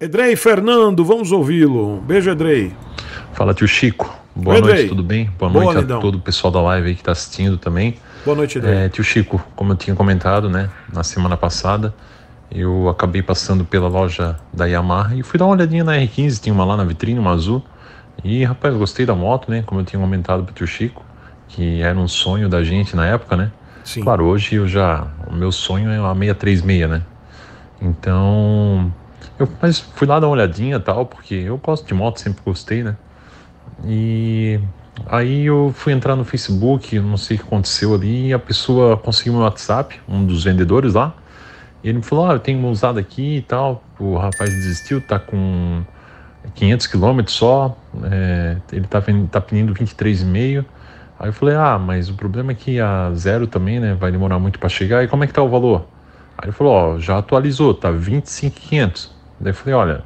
Edrei Fernando, vamos ouvi-lo. beijo, Edrei. Fala, tio Chico. Boa noite, tudo bem? Boa, Boa noite Lidão. a todo o pessoal da live aí que está assistindo também. Boa noite, Edrei. É, tio Chico, como eu tinha comentado, né, na semana passada, eu acabei passando pela loja da Yamaha e fui dar uma olhadinha na R15, tinha uma lá na vitrine, uma azul. E, rapaz, gostei da moto, né, como eu tinha comentado o tio Chico, que era um sonho da gente na época, né? Sim. Claro, hoje eu já. O meu sonho é a 636, né? Então, eu, mas fui lá dar uma olhadinha e tal, porque eu gosto de moto, sempre gostei, né? E aí eu fui entrar no Facebook, não sei o que aconteceu ali, e a pessoa conseguiu meu WhatsApp, um dos vendedores lá, e ele me falou, ah, eu tenho uma usada aqui e tal, o rapaz desistiu, tá com 500 quilômetros só, é, ele tá, tá pedindo 23,5, aí eu falei, ah, mas o problema é que a zero também, né, vai demorar muito para chegar, e como é que tá o valor? Aí ele falou, ó, já atualizou, tá 25,500, Daí eu falei, olha,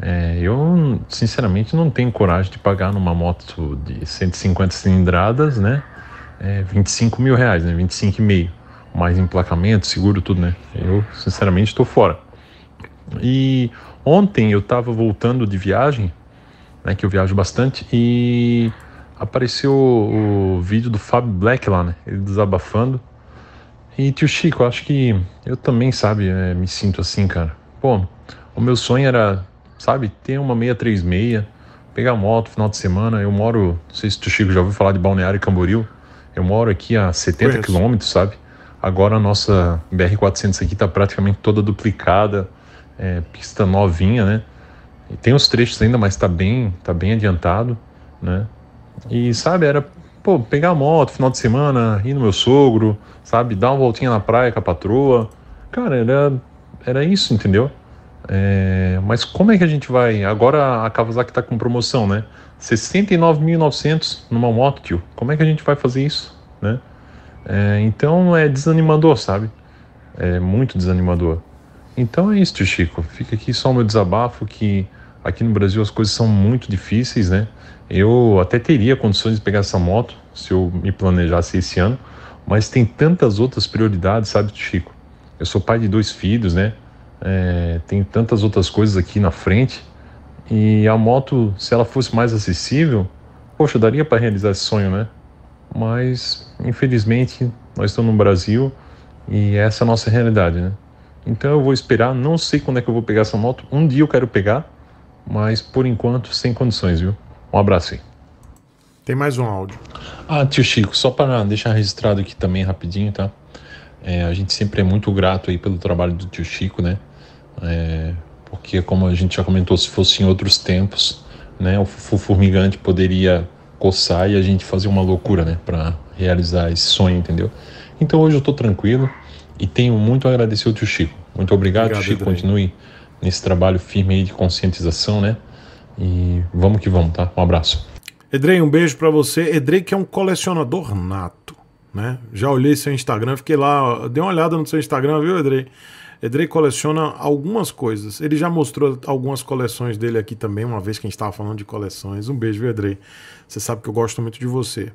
é, eu sinceramente não tenho coragem de pagar numa moto de 150 cilindradas, né? É, 25 mil reais, né? 25 e meio. Mais emplacamento, seguro, tudo, né? Eu sinceramente estou fora. E ontem eu estava voltando de viagem, né? Que eu viajo bastante e apareceu o vídeo do Fábio Black lá, né? Ele desabafando. E tio Chico, acho que eu também, sabe, é, me sinto assim, cara. Pô, o meu sonho era, sabe, ter uma 636, pegar moto final de semana. Eu moro, não sei se tu, Chico, já ouviu falar de Balneário Camboriú. Eu moro aqui a 70 quilômetros, sabe? Agora a nossa BR-400 aqui tá praticamente toda duplicada, é, pista novinha, né? E tem uns trechos ainda, mas tá bem, tá bem adiantado, né? E sabe, era pô, pegar a moto final de semana, ir no meu sogro, sabe, dar uma voltinha na praia com a patroa. Cara, era, era isso, entendeu? É, mas como é que a gente vai? Agora a Kawasaki está com promoção, né? 69.900 numa moto, tio. Como é que a gente vai fazer isso, né? É, então é desanimador, sabe? É muito desanimador. Então é isso, tio Chico. Fica aqui só o meu desabafo que aqui no Brasil as coisas são muito difíceis, né? Eu até teria condições de pegar essa moto se eu me planejasse esse ano, mas tem tantas outras prioridades, sabe, Chico? Eu sou pai de dois filhos, né? é, tem tantas outras coisas aqui na frente. E a moto, se ela fosse mais acessível, poxa, daria para realizar esse sonho, né? Mas, infelizmente, nós estamos no Brasil e essa é a nossa realidade, né? Então eu vou esperar, não sei quando é que eu vou pegar essa moto. Um dia eu quero pegar, mas por enquanto sem condições, viu? Um abraço aí. Tem mais um áudio. Ah, tio Chico, só para deixar registrado aqui também rapidinho, tá? É, a gente sempre é muito grato aí pelo trabalho do tio Chico, né? É, porque, como a gente já comentou, se fosse em outros tempos, né, o formigante poderia coçar e a gente fazer uma loucura né, para realizar esse sonho, entendeu? Então hoje eu estou tranquilo e tenho muito a agradecer ao tio Chico. Muito obrigado, obrigado Chico. Continue nesse trabalho firme aí de conscientização, né? E vamos que vamos, tá? Um abraço. Edrei, um beijo para você. Edrei, que é um colecionador nato, né? Já olhei seu Instagram, fiquei lá, dei uma olhada no seu Instagram, viu, Edrei? Edrey coleciona algumas coisas. Ele já mostrou algumas coleções dele aqui também, uma vez que a gente estava falando de coleções. Um beijo, Edrey. Você sabe que eu gosto muito de você.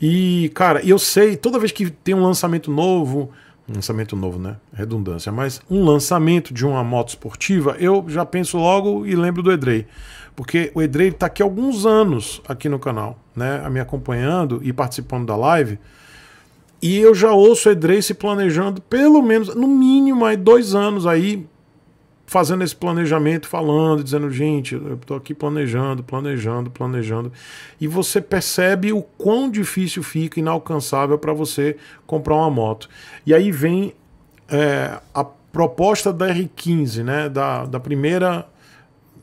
E, cara, eu sei, toda vez que tem um lançamento novo, lançamento novo, né? Redundância, mas um lançamento de uma moto esportiva, eu já penso logo e lembro do Edrei. Porque o Edrei está aqui há alguns anos aqui no canal, né? Me acompanhando e participando da live. E eu já ouço o Edrey se planejando pelo menos, no mínimo, aí dois anos aí, fazendo esse planejamento, falando, dizendo, gente, eu estou aqui planejando, planejando, planejando. E você percebe o quão difícil fica, inalcançável para você comprar uma moto. E aí vem é, a proposta da R15, né? Da, da primeira.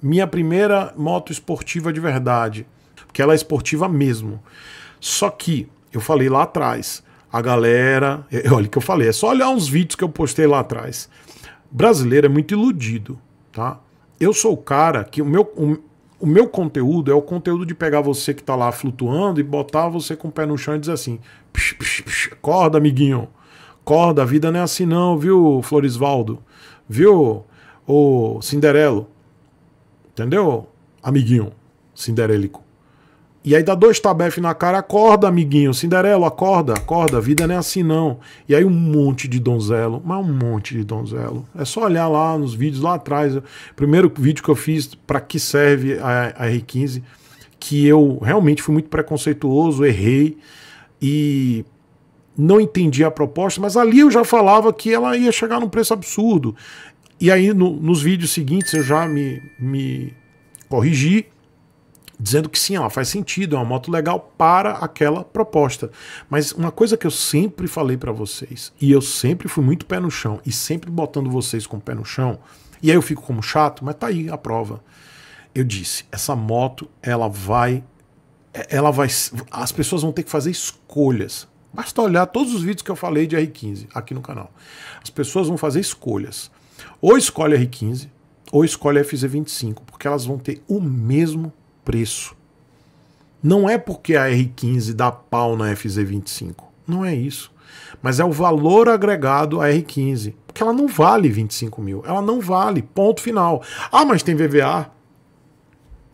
Minha primeira moto esportiva de verdade. Porque ela é esportiva mesmo. Só que, eu falei lá atrás, a galera. É, olha o que eu falei, é só olhar uns vídeos que eu postei lá atrás. Brasileiro é muito iludido, tá? Eu sou o cara que o meu, o, o meu conteúdo é o conteúdo de pegar você que tá lá flutuando e botar você com o pé no chão e dizer assim: psh, psh, psh, acorda, amiguinho. Acorda, a vida não é assim, não, viu, Florisvaldo? Viu, o Cinderelo? Entendeu, amiguinho cinderélico? E aí dá dois tabef na cara, acorda, amiguinho. Cinderelo, acorda, acorda, a vida não é assim não. E aí um monte de donzelo, mas um monte de donzelo. É só olhar lá nos vídeos lá atrás. primeiro vídeo que eu fiz para que serve a, a R15, que eu realmente fui muito preconceituoso, errei e não entendi a proposta, mas ali eu já falava que ela ia chegar num preço absurdo. E aí no, nos vídeos seguintes eu já me, me corrigi dizendo que sim, ela faz sentido, é uma moto legal para aquela proposta. Mas uma coisa que eu sempre falei para vocês, e eu sempre fui muito pé no chão, e sempre botando vocês com o pé no chão, e aí eu fico como chato, mas tá aí a prova. Eu disse, essa moto, ela vai é, ela vai as pessoas vão ter que fazer escolhas. Basta olhar todos os vídeos que eu falei de R15 aqui no canal. As pessoas vão fazer escolhas. Ou escolhe R15 ou escolhe FZ25, porque elas vão ter o mesmo preço. Não é porque a R15 dá pau na FZ25. Não é isso. Mas é o valor agregado à R15. Porque ela não vale 25 mil. Ela não vale. Ponto final. Ah, mas tem VVA.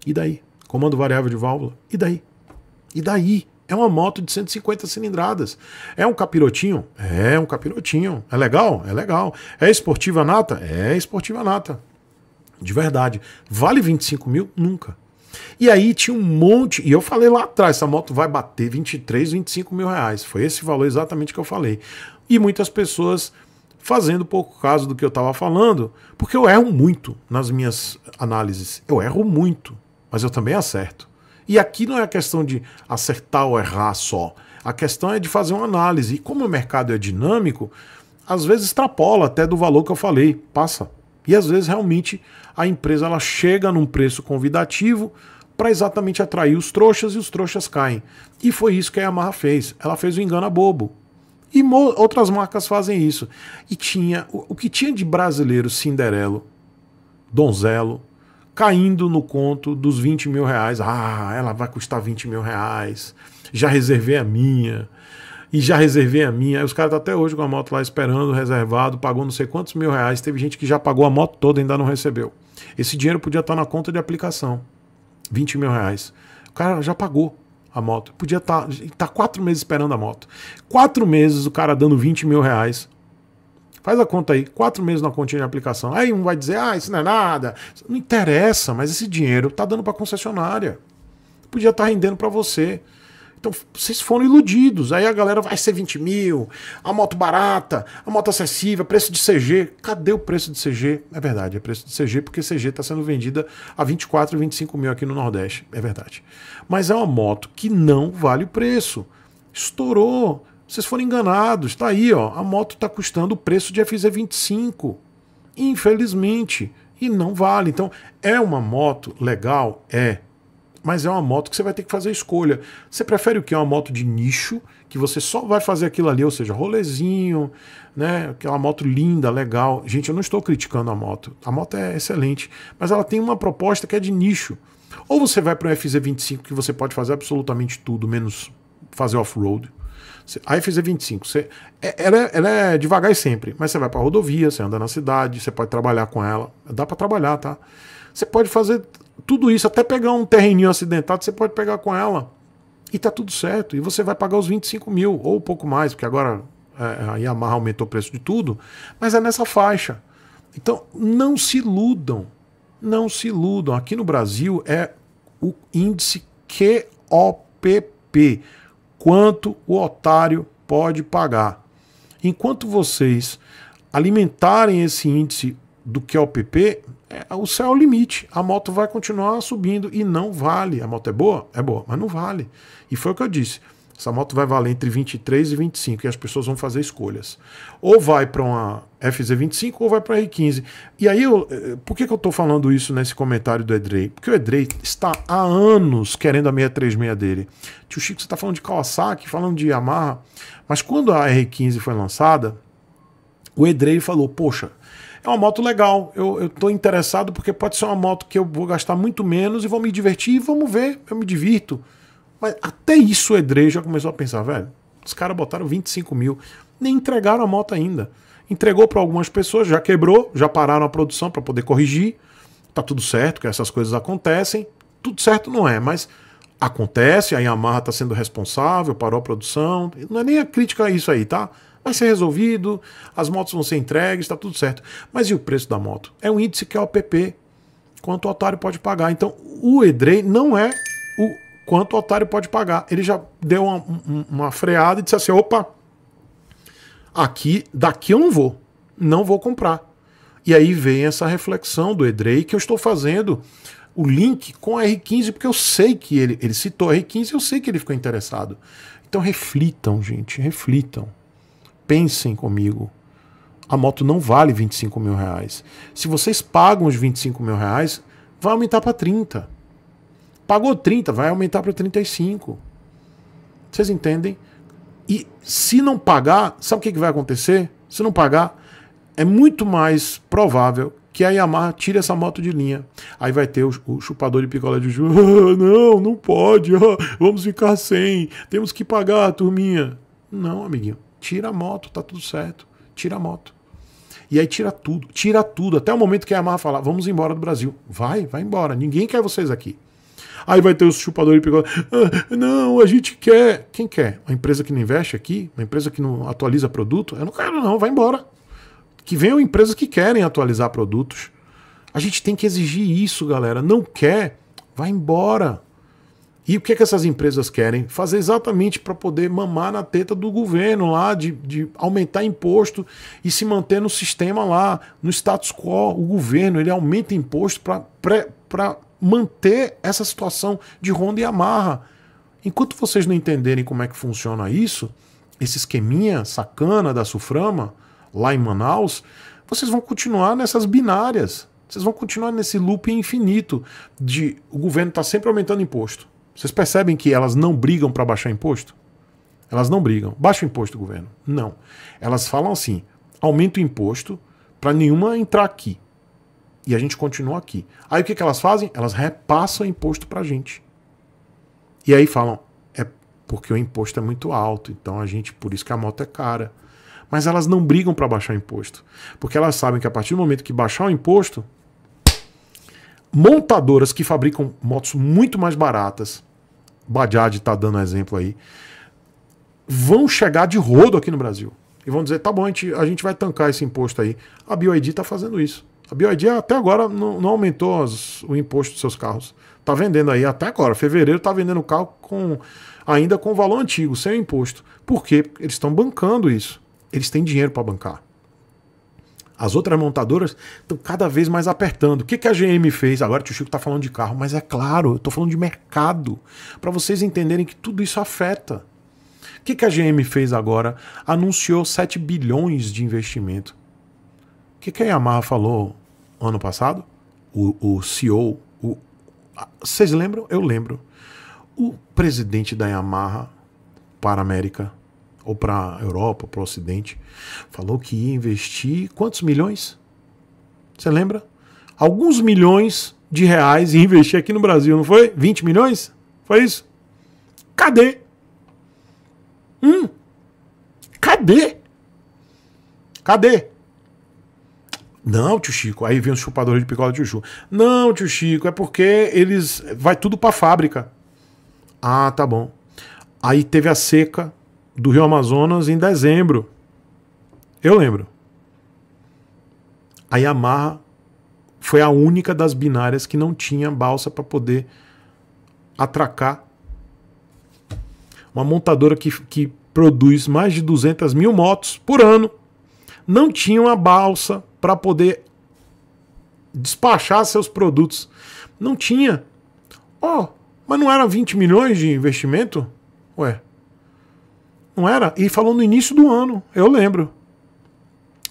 E daí? Comando variável de válvula. E daí? E daí? É uma moto de 150 cilindradas. É um capirotinho? É um capirotinho. É legal? É legal. É esportiva nata? É esportiva nata. De verdade. Vale 25 mil? Nunca. E aí tinha um monte, e eu falei lá atrás, essa moto vai bater 23, 25 mil reais. Foi esse valor exatamente que eu falei. E muitas pessoas fazendo pouco caso do que eu estava falando, porque eu erro muito nas minhas análises. Eu erro muito, mas eu também acerto. E aqui não é a questão de acertar ou errar só. A questão é de fazer uma análise. E como o mercado é dinâmico, às vezes extrapola até do valor que eu falei. Passa e às vezes realmente a empresa ela chega num preço convidativo para exatamente atrair os trouxas e os trouxas caem. E foi isso que a Yamaha fez. Ela fez o engano bobo. E outras marcas fazem isso. E tinha o, o que tinha de brasileiro Cinderelo, Donzelo, caindo no conto dos 20 mil reais. Ah, ela vai custar 20 mil reais. Já reservei a minha e já reservei a minha. Aí os caras estão tá até hoje com a moto lá esperando, reservado, pagou não sei quantos mil reais. Teve gente que já pagou a moto toda e ainda não recebeu. Esse dinheiro podia estar tá na conta de aplicação. 20 mil reais. O cara já pagou a moto. Podia estar tá, tá quatro meses esperando a moto. Quatro meses o cara dando 20 mil reais. Faz a conta aí, quatro meses na continha de aplicação. Aí um vai dizer, ah, isso não é nada. Não interessa, mas esse dinheiro tá dando para concessionária. Podia estar tá rendendo para você. Então vocês foram iludidos. Aí a galera vai ser 20 mil, a moto barata, a moto acessível, preço de CG. Cadê o preço de CG? É verdade, é preço de CG porque CG está sendo vendida a 24, 25 mil aqui no Nordeste. É verdade. Mas é uma moto que não vale o preço. Estourou. Vocês foram enganados. Está aí, ó. A moto está custando o preço de FZ25. Infelizmente. E não vale. Então, é uma moto legal? É mas é uma moto que você vai ter que fazer escolha. Você prefere o que? Uma moto de nicho, que você só vai fazer aquilo ali, ou seja, rolezinho, né? Aquela moto linda, legal. Gente, eu não estou criticando a moto. A moto é excelente, mas ela tem uma proposta que é de nicho. Ou você vai para um FZ25 que você pode fazer absolutamente tudo, menos fazer off-road. A FZ25, você, é, ela, é, ela é devagar e sempre, mas você vai para rodovia, você anda na cidade, você pode trabalhar com ela. Dá para trabalhar, tá? Você pode fazer tudo isso, até pegar um terreninho acidentado, você pode pegar com ela. E tá tudo certo. E você vai pagar os 25 mil, ou um pouco mais, porque agora é, a Yamaha aumentou o preço de tudo, mas é nessa faixa. Então, não se iludam. Não se iludam. Aqui no Brasil é o índice QOPP. Quanto o otário pode pagar. Enquanto vocês alimentarem esse índice do QOPP, é, o céu é o limite. A moto vai continuar subindo e não vale. A moto é boa? É boa, mas não vale. E foi o que eu disse. Essa moto vai valer entre 23 e 25 e as pessoas vão fazer escolhas. Ou vai para uma FZ25 ou vai para R15. E aí, eu, eh, por que, que eu estou falando isso nesse comentário do Edrey? Porque o Edrey está há anos querendo a 636 dele. Tio Chico, você está falando de Kawasaki, falando de Yamaha. Mas quando a R15 foi lançada, o Edrey falou: Poxa, é uma moto legal. Eu estou interessado porque pode ser uma moto que eu vou gastar muito menos e vou me divertir e vamos ver, eu me divirto. Mas até isso o Edre já começou a pensar, velho, os caras botaram 25 mil, nem entregaram a moto ainda. Entregou para algumas pessoas, já quebrou, já pararam a produção para poder corrigir. Tá tudo certo que essas coisas acontecem. Tudo certo não é, mas acontece, a Yamaha está sendo responsável, parou a produção. Não é nem a crítica a isso aí, tá? Vai ser resolvido, as motos vão ser entregues, está tudo certo. Mas e o preço da moto? É um índice que é o PP. Quanto o otário pode pagar? Então, o EDREI não é o quanto o otário pode pagar. Ele já deu uma, uma freada e disse assim: opa, aqui, daqui eu não vou, não vou comprar. E aí vem essa reflexão do Edrei que eu estou fazendo o link com a R15, porque eu sei que ele, ele citou a R15, eu sei que ele ficou interessado. Então reflitam, gente, reflitam pensem comigo. A moto não vale 25 mil reais. Se vocês pagam os 25 mil reais, vai aumentar para 30. Pagou 30, vai aumentar para 35. Vocês entendem? E se não pagar, sabe o que, vai acontecer? Se não pagar, é muito mais provável que a Yamaha tire essa moto de linha. Aí vai ter o, chupador de picolé de juros. Ah, não, não pode. Ah, vamos ficar sem. Temos que pagar, turminha. Não, amiguinho. Tira a moto, tá tudo certo. Tira a moto. E aí tira tudo, tira tudo, até o momento que a Yamaha falar, vamos embora do Brasil. Vai, vai embora, ninguém quer vocês aqui. Aí vai ter os chupadores pegando, ah, não, a gente quer. Quem quer? Uma empresa que não investe aqui? Uma empresa que não atualiza produto? Eu não quero não, vai embora. Que venham empresas que querem atualizar produtos. A gente tem que exigir isso, galera. Não quer? Vai embora. E o que, é que essas empresas querem? Fazer exatamente para poder mamar na teta do governo lá, de, de aumentar imposto e se manter no sistema lá, no status quo. O governo ele aumenta imposto para manter essa situação de ronda e amarra. Enquanto vocês não entenderem como é que funciona isso, esse esqueminha sacana da Suframa, lá em Manaus, vocês vão continuar nessas binárias. Vocês vão continuar nesse loop infinito de o governo está sempre aumentando imposto. Vocês percebem que elas não brigam para baixar imposto? Elas não brigam. Baixa o imposto, governo. Não. Elas falam assim: aumenta o imposto para nenhuma entrar aqui. E a gente continua aqui. Aí o que, que elas fazem? Elas repassam o imposto para a gente. E aí falam: é porque o imposto é muito alto, então a gente, por isso que a moto é cara. Mas elas não brigam para baixar o imposto. Porque elas sabem que a partir do momento que baixar o imposto, montadoras que fabricam motos muito mais baratas Bajaj está dando exemplo aí, vão chegar de rodo aqui no Brasil. E vão dizer, tá bom, a gente, a gente vai tancar esse imposto aí. A BioID está fazendo isso. A BioID até agora não, não aumentou as, o imposto dos seus carros. Está vendendo aí até agora. Fevereiro está vendendo o carro com, ainda com valor antigo, sem imposto. Por quê? Eles estão bancando isso. Eles têm dinheiro para bancar. As outras montadoras estão cada vez mais apertando. O que, que a GM fez? Agora o tio Chico está falando de carro, mas é claro, eu estou falando de mercado. Para vocês entenderem que tudo isso afeta. O que, que a GM fez agora? Anunciou 7 bilhões de investimento. O que, que a Yamaha falou ano passado? O, o CEO. O, vocês lembram? Eu lembro. O presidente da Yamaha para a América ou para a Europa, para o Ocidente, falou que ia investir quantos milhões? Você lembra? Alguns milhões de reais e investir aqui no Brasil, não foi? 20 milhões? Foi isso? Cadê? Hum? Cadê? Cadê? Não, tio Chico, aí vem os chupadores de picola de chuchu. Não, tio Chico, é porque eles vai tudo para fábrica. Ah, tá bom. Aí teve a seca, do Rio Amazonas em dezembro. Eu lembro. A Yamaha foi a única das binárias que não tinha balsa para poder atracar. Uma montadora que, que produz mais de 200 mil motos por ano não tinha uma balsa para poder despachar seus produtos. Não tinha. Ó, oh, mas não era 20 milhões de investimento? Ué, não era? E falou no início do ano, eu lembro.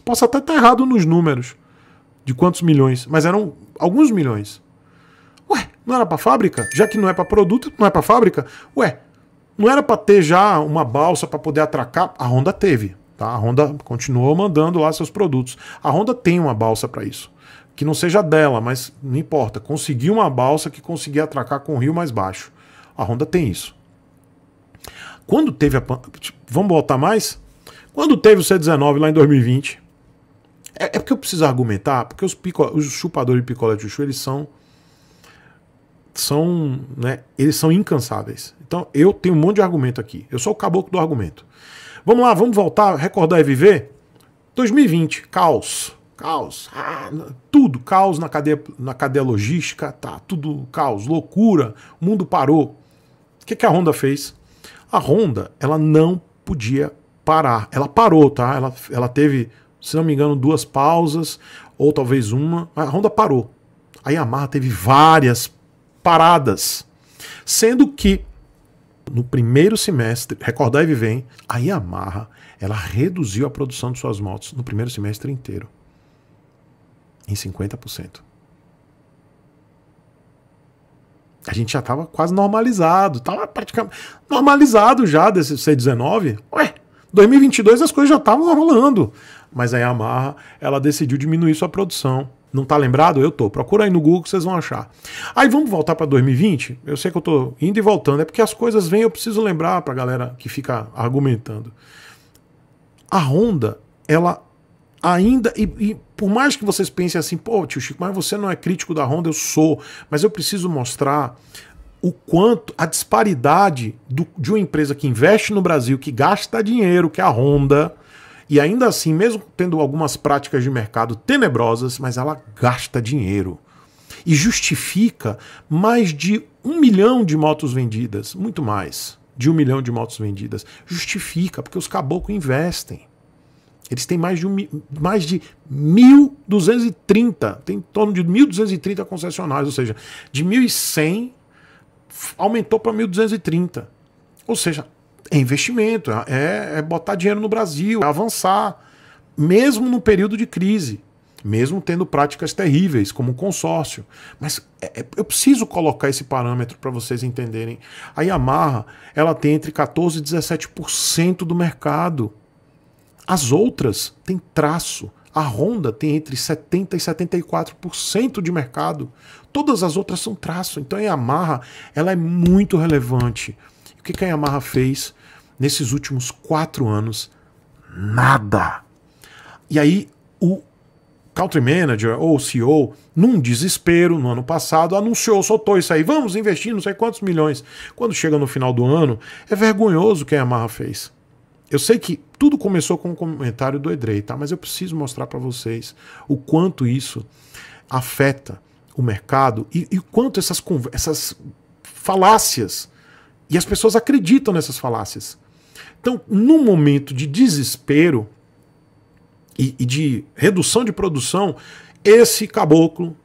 Posso até estar errado nos números de quantos milhões, mas eram alguns milhões. Ué, não era para fábrica? Já que não é para produto, não é para fábrica? Ué, não era para ter já uma balsa para poder atracar? A Honda teve, tá? A Honda continuou mandando lá seus produtos. A Honda tem uma balsa para isso. Que não seja dela, mas não importa. Conseguiu uma balsa que conseguia atracar com o rio mais baixo. A Honda tem isso. Quando teve a. Tipo, vamos voltar mais? Quando teve o C19 lá em 2020. É, é porque eu preciso argumentar, porque os, pico, os chupadores de picolé de chuchu, eles são. São. Né, eles são incansáveis. Então eu tenho um monte de argumento aqui. Eu sou o caboclo do argumento. Vamos lá, vamos voltar, recordar e viver? 2020, caos. Caos. Ah, tudo, caos na cadeia, na cadeia logística, tá? Tudo caos, loucura, o mundo parou. O que, que a Honda fez? A Honda, ela não podia parar. Ela parou, tá? Ela, ela teve, se não me engano, duas pausas, ou talvez uma. A Honda parou. A Yamaha teve várias paradas. Sendo que no primeiro semestre, recordar e viver, a Yamaha ela reduziu a produção de suas motos no primeiro semestre inteiro em 50%. a gente já estava quase normalizado, estava praticamente normalizado já desse C19. Ué, 2022 as coisas já estavam rolando. Mas a Yamaha, ela decidiu diminuir sua produção. Não tá lembrado? Eu tô. Procura aí no Google que vocês vão achar. Aí vamos voltar para 2020. Eu sei que eu tô indo e voltando, é porque as coisas vêm, eu preciso lembrar para galera que fica argumentando. A Honda, ela ainda, e, e, por mais que vocês pensem assim, pô, tio Chico, mas você não é crítico da Honda, eu sou, mas eu preciso mostrar o quanto a disparidade do, de uma empresa que investe no Brasil, que gasta dinheiro, que é a Honda, e ainda assim, mesmo tendo algumas práticas de mercado tenebrosas, mas ela gasta dinheiro e justifica mais de um milhão de motos vendidas, muito mais de um milhão de motos vendidas. Justifica, porque os caboclos investem. Eles têm mais de, um, mais de 1.230, tem em torno de 1.230 concessionárias ou seja, de 1.100 aumentou para 1.230. Ou seja, é investimento, é, é, é botar dinheiro no Brasil, é avançar, mesmo num período de crise, mesmo tendo práticas terríveis, como o consórcio. Mas é, é, eu preciso colocar esse parâmetro para vocês entenderem. A Yamaha ela tem entre 14% e 17% do mercado. As outras têm traço. A Honda tem entre 70% e 74% de mercado. Todas as outras são traço. Então a Yamaha ela é muito relevante. O que, que a Yamaha fez nesses últimos quatro anos? Nada. E aí o country manager ou CEO, num desespero, no ano passado, anunciou, soltou isso aí, vamos investir não sei quantos milhões. Quando chega no final do ano, é vergonhoso o que a Yamaha fez. Eu sei que tudo começou com um comentário do Edrei, tá? Mas eu preciso mostrar para vocês o quanto isso afeta o mercado e, e quanto essas, essas falácias e as pessoas acreditam nessas falácias. Então, no momento de desespero e, e de redução de produção, esse caboclo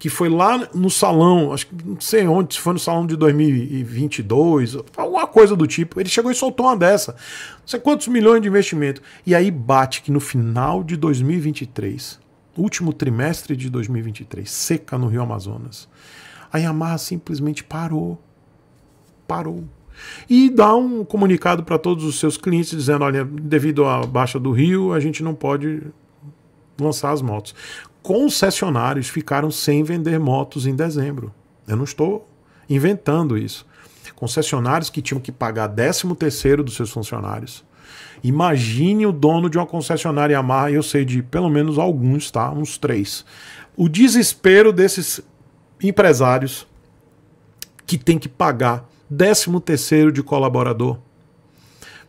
que foi lá no salão, acho que não sei onde, se foi no salão de 2022, alguma coisa do tipo. Ele chegou e soltou uma dessa. Não sei quantos milhões de investimento. E aí bate que no final de 2023, último trimestre de 2023, seca no Rio Amazonas, a Yamaha simplesmente parou. Parou. E dá um comunicado para todos os seus clientes dizendo: olha, devido à baixa do rio, a gente não pode lançar as motos concessionários ficaram sem vender motos em dezembro. Eu não estou inventando isso. Concessionários que tinham que pagar 13 terceiro dos seus funcionários. Imagine o dono de uma concessionária Yamaha, eu sei de pelo menos alguns, tá? Uns três. O desespero desses empresários que tem que pagar 13 terceiro de colaborador,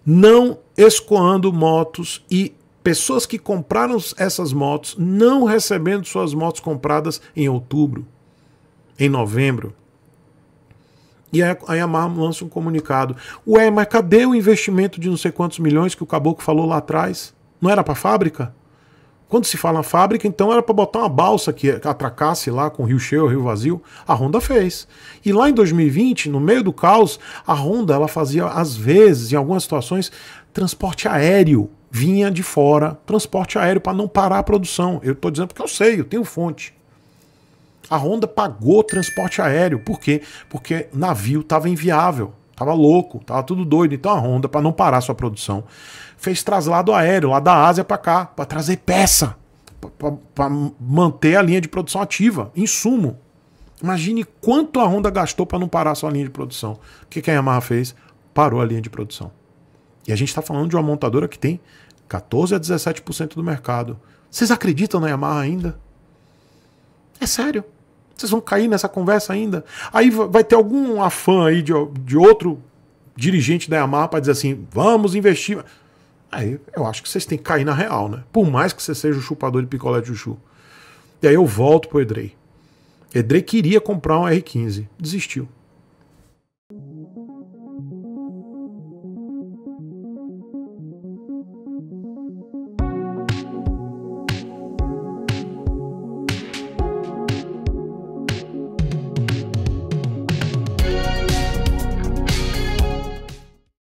não escoando motos e pessoas que compraram essas motos não recebendo suas motos compradas em outubro, em novembro. E aí a Yamaha lança um comunicado. Ué, mas cadê o investimento de não sei quantos milhões que o caboclo falou lá atrás? Não era para fábrica? Quando se fala fábrica, então era para botar uma balsa que atracasse lá com o rio cheio, o rio vazio. A Honda fez. E lá em 2020, no meio do caos, a Honda ela fazia às vezes, em algumas situações, transporte aéreo vinha de fora, transporte aéreo para não parar a produção. Eu estou dizendo porque eu sei, eu tenho fonte. A Honda pagou transporte aéreo, por quê? Porque navio estava inviável, estava louco, estava tudo doido. Então a Honda, para não parar sua produção, fez traslado aéreo lá da Ásia para cá, para trazer peça, para manter a linha de produção ativa, insumo. Imagine quanto a Honda gastou para não parar sua linha de produção. O que a Yamaha fez? Parou a linha de produção. E a gente está falando de uma montadora que tem 14 a 17% do mercado. Vocês acreditam na Yamaha ainda? É sério. Vocês vão cair nessa conversa ainda? Aí vai ter algum afã aí de, de outro dirigente da Yamaha para dizer assim: vamos investir. Aí eu acho que vocês têm que cair na real, né? Por mais que você seja o chupador de picolé de chuchu. E aí eu volto pro Edrey. Edrey queria comprar um R15, desistiu.